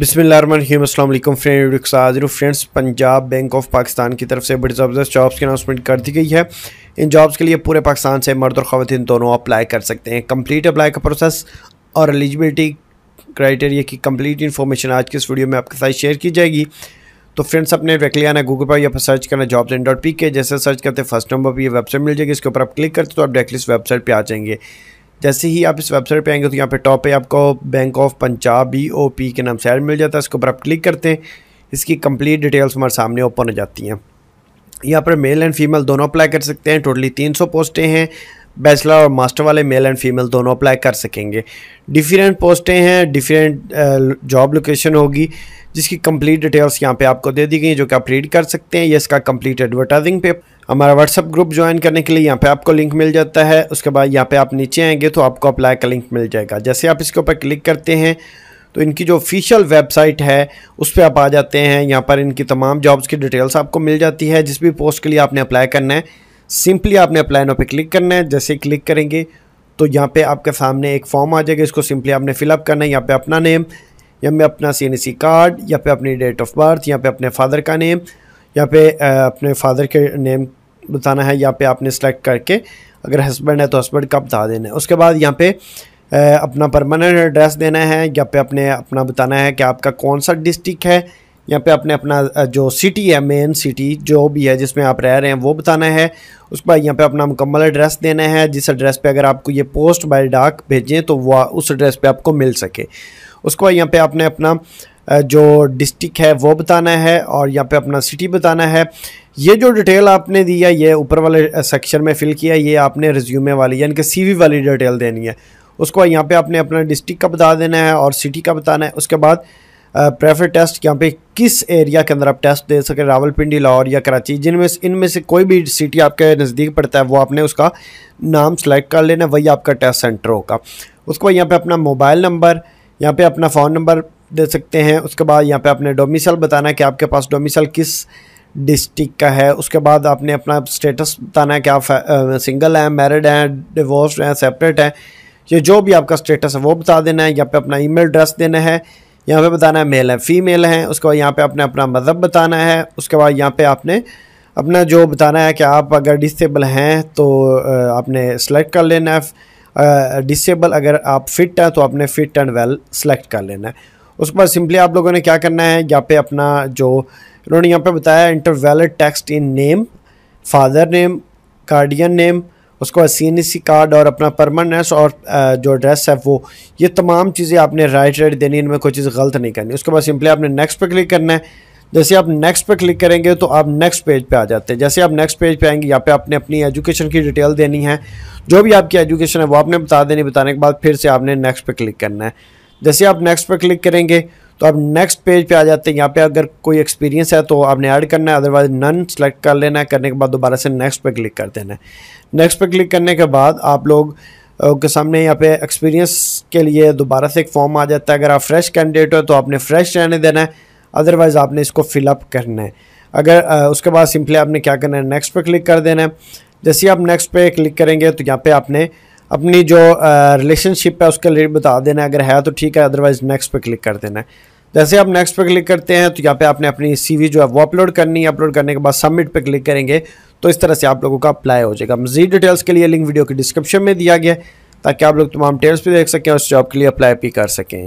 बिसमिल्लाम हाजिर friends Punjab bank of Pakistan की तरफ से बड़ी ज़बरदस्त जॉब्स की अनाउंसमेंट कर दी गई है इन जॉब्स के लिए पूरे पाकिस्तान से मर्द और खातन दोनों अप्लाई कर सकते हैं कंप्लीट अप्लाई का प्रोसेस और एलिजिबिलिटी क्राइटेरिया की कंप्लीट इन्फॉर्मेशन आज के इस वीडियो में आपके साथ शेयर की जाएगी तो फ्रेंड्स अपने डायरेक्टली आना गूगल पर या फिर सर्च करना जॉब इन डॉट पी के जैसे सर्च करते फर्स्ट नंबर पर यह वेबसाइट मिल जाएगी इसके ऊपर आप क्लिक करते तो आप डायरेक्टली इस वेबसाइट पर आ जाएंगे जैसे ही आप इस वेबसाइट पे आएंगे तो यहाँ पे टॉप पे आपको bank of Punjab B O P के नाम से ऐड मिल जाता है इसके ऊपर आप क्लिक करते हैं इसकी कंप्लीट डिटेल्स हमारे सामने ओपन हो जाती हैं यहाँ पर मेल एंड फीमेल दोनों अप्लाई कर सकते हैं टोटली तीन सौ पोस्टें हैं बैचलर और मास्टर वाले मेल एंड फीमेल दोनों अप्लाई कर सकेंगे डिफरेंट पोस्टें हैं डिफरेंट जॉब लोकेशन होगी जिसकी कंप्लीट डिटेल्स यहाँ पे आपको दे दी गई जो कि आप रीड कर सकते हैं ये इसका कंप्लीट एडवर्टाइजिंग पे हमारा व्हाट्सअप ग्रुप ज्वाइन करने के लिए यहाँ पे आपको लिंक मिल जाता है उसके बाद यहाँ पे आप नीचे आएंगे तो आपको अप्लाई का लिंक मिल जाएगा जैसे आप इसके ऊपर क्लिक करते हैं तो इनकी जो ऑफिशियल वेबसाइट है उस पर आप आ जाते हैं यहाँ पर इनकी तमाम जॉब्स की डिटेल्स आपको मिल जाती है जिस भी पोस्ट के लिए आपने अप्लाई करना है सिंपली आपने अप्लाई नाउ पे क्लिक करना है जैसे क्लिक करेंगे तो यहाँ पे आपके सामने एक फॉर्म आ जाएगा इसको सिंपली आपने फिलअप करना है यहाँ पे अपना नेम या पे अपना सी कार्ड या पे अपनी डेट ऑफ बर्थ यहाँ पे अपने फादर का नेम यहाँ पे अपने फादर के नेम बताना है यहाँ पे आपने सेलेक्ट करके अगर हस्बैंड है तो हस्बैंड का बता देना है उसके बाद यहाँ पे अपना परमानेंट एड्रेस देना है यहाँ पे अपने अपना बताना है कि आपका कौन सा डिस्ट्रिक्ट है यहाँ पे आपने अपना जो सिटी है मेन सिटी जो भी है जिसमें आप रह रहे हैं वो बताना है उसके बाद यहाँ पे अपना मुकम्मल एड्रेस देना है जिस एड्रेस पे अगर आपको ये पोस्ट बाय डाक भेजें तो वह उस एड्रेस पे आपको मिल सके उसके बाद यहाँ पे आपने अपना जो डिस्ट्रिक्ट है वो बताना है और यहाँ पे अपना सिटी बताना है ये जो डिटेल आपने दिया ये ऊपर वाले सेक्शन में फ़िल किया ये आपने रिज्यूमे वाली यानी कि सी वाली डिटेल देनी है उसको यहाँ पे आपने अपना डिस्ट्रिक्ट का बता देना है और सिटी का बताना है उसके बाद प्रेफर टेस्ट यहाँ पे किस एरिया के अंदर आप टेस्ट दे सकें रावलपिंडी लाहौर या कराची जिनमें से इनमें से कोई भी सिटी आपके नज़दीक पड़ता है वो आपने उसका नाम सेलेक्ट कर लेना वही आपका टेस्ट सेंटर होगा उसके बाद यहाँ पर अपना मोबाइल नंबर यहाँ पर अपना फ़ोन नंबर दे सकते हैं उसके बाद यहाँ पे आपने डोमिसल बताना है कि आपके पास डोमिसल किस डिस्ट्रिक्ट का है उसके बाद आपने अपना स्टेटस बताना है कि आप सिंगल हैं मैरिड हैं डिवोर्स हैं सेपरेट हैं ये जो भी आपका स्टेटस है वो बता देना है यहाँ पे अपना ईमेल एड्रेस देना है यहाँ पे बताना है मेल है फीमेल है उसके बाद यहाँ पे आपने अपना मज़हब बताना है उसके बाद यहाँ पे आपने अपना जो बताना है कि आप अगर डिसेबल तो, हैं तो आपने सेलेक्ट कर लेना है डिसेबल अगर आप फिट हैं तो आपने फ़िट एंड वेल सेलेक्ट कर लेना है उसके बाद सिंपली आप लोगों ने क्या करना है यहाँ पे अपना जो उन्होंने यहाँ पे बताया enter text in name father name guardian name उसको सी कार्ड और अपना परमानेंस और जो एड्रेस है वो ये तमाम चीज़ें आपने राइट राइट देनी इनमें कोई चीज़ गलत नहीं करनी उसके बाद सिंपली आपने नेक्स्ट पे क्लिक करना है जैसे आप नेक्स्ट पे क्लिक करेंगे तो आप नेक्स्ट पेज पे आ जाते हैं जैसे आप नेक्स्ट पेज पे आएंगे यहाँ पे आपने अपनी एजुकेशन की डिटेल देनी है जो भी आपकी एजुकेशन है वो आपने बता देनी बताने के बाद फिर से आपने नेक्स्ट पर क्लिक करना है जैसे आप नेक्स्ट पर क्लिक करेंगे तो आप नेक्स्ट पेज पे आ जाते हैं यहाँ पे अगर कोई एक्सपीरियंस है तो आपने ऐड करना है अदरवाइज नन सेलेक्ट कर लेना है करने के बाद दोबारा से नेक्स्ट पे क्लिक कर देना है नेक्स्ट पे क्लिक करने के बाद आप लोग के सामने यहाँ पे एक्सपीरियंस के लिए दोबारा से एक फॉर्म आ जाता है अगर आप फ्रेश कैंडिडेट हो तो आपने फ्रेश रहने देना है अदरवाइज़ आपने इसको फिलअप करना है अगर उसके बाद सिंपली आपने क्या करना है नेक्स्ट पर क्लिक कर देना है जैसे आप नेक्स्ट पर क्लिक करेंगे तो यहाँ पे आपने अपनी जो रिलेशनशिप है उसके लिए बता देना अगर है तो ठीक है अदरवाइज नेक्स्ट पे क्लिक कर देना है जैसे आप नेक्स्ट पे क्लिक करते हैं तो यहाँ पे आपने अपनी सीवी जो है वो अपलोड करनी है अपलोड करने के बाद सबमिट पे क्लिक करेंगे तो इस तरह से आप लोगों का अप्लाई हो जाएगा मजीद डिटेल्स के लिए लिंक वीडियो के डिस्क्रिप्शन में दिया गया ताकि आप लोग तमाम डिटेल्स भी देख सकें और उस जॉब के लिए अप्लाई भी कर सकें